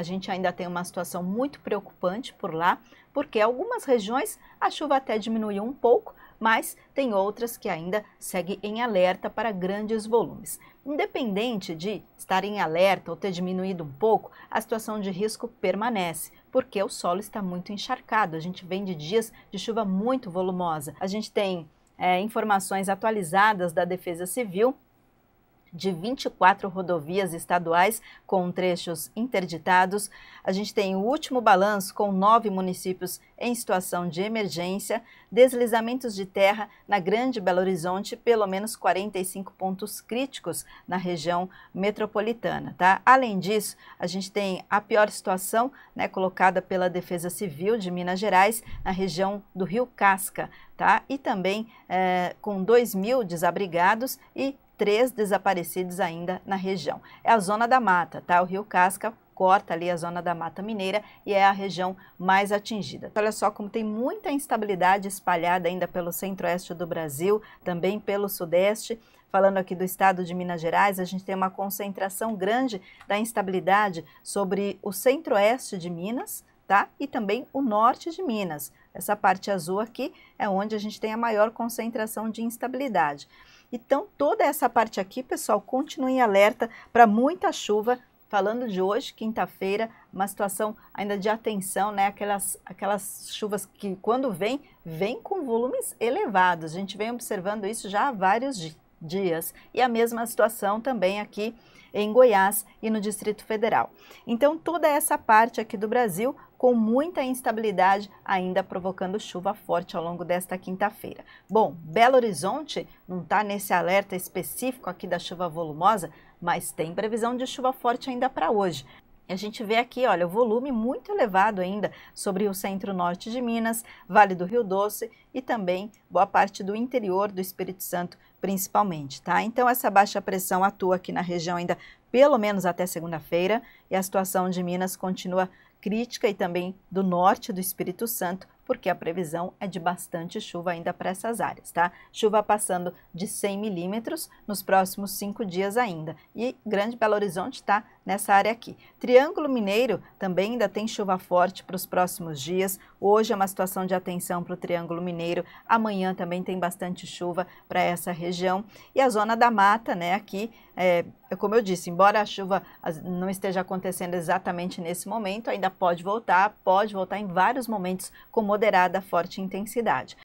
A gente ainda tem uma situação muito preocupante por lá, porque algumas regiões a chuva até diminuiu um pouco, mas tem outras que ainda segue em alerta para grandes volumes. Independente de estar em alerta ou ter diminuído um pouco, a situação de risco permanece, porque o solo está muito encharcado. A gente vem de dias de chuva muito volumosa. A gente tem é, informações atualizadas da Defesa Civil de 24 rodovias estaduais com trechos interditados. A gente tem o último balanço com nove municípios em situação de emergência, deslizamentos de terra na Grande Belo Horizonte, pelo menos 45 pontos críticos na região metropolitana. Tá? Além disso, a gente tem a pior situação né, colocada pela Defesa Civil de Minas Gerais na região do Rio Casca, Tá? E também é, com 2 mil desabrigados e três desaparecidos ainda na região. É a zona da mata, tá? O Rio Casca corta ali a zona da Mata Mineira e é a região mais atingida. Olha só como tem muita instabilidade espalhada ainda pelo centro-oeste do Brasil, também pelo sudeste. Falando aqui do estado de Minas Gerais, a gente tem uma concentração grande da instabilidade sobre o centro-oeste de Minas, Tá? E também o norte de Minas. Essa parte azul aqui é onde a gente tem a maior concentração de instabilidade. Então, toda essa parte aqui, pessoal, continue alerta para muita chuva. Falando de hoje, quinta-feira, uma situação ainda de atenção, né? Aquelas, aquelas chuvas que, quando vem, vem com volumes elevados. A gente vem observando isso já há vários dias dias. E a mesma situação também aqui em Goiás e no Distrito Federal. Então, toda essa parte aqui do Brasil com muita instabilidade, ainda provocando chuva forte ao longo desta quinta-feira. Bom, Belo Horizonte não está nesse alerta específico aqui da chuva volumosa, mas tem previsão de chuva forte ainda para hoje. A gente vê aqui, olha, o volume muito elevado ainda sobre o centro-norte de Minas, Vale do Rio Doce e também boa parte do interior do Espírito Santo, principalmente, tá? Então, essa baixa pressão atua aqui na região ainda pelo menos até segunda-feira e a situação de Minas continua crítica e também do norte do Espírito Santo porque a previsão é de bastante chuva ainda para essas áreas, tá? Chuva passando de 100 milímetros nos próximos cinco dias ainda. E Grande Belo Horizonte está nessa área aqui. Triângulo Mineiro também ainda tem chuva forte para os próximos dias. Hoje é uma situação de atenção para o Triângulo Mineiro. Amanhã também tem bastante chuva para essa região. E a zona da mata, né, aqui, é, é como eu disse, embora a chuva não esteja acontecendo exatamente nesse momento, ainda pode voltar, pode voltar em vários momentos com modalidade moderada a forte intensidade.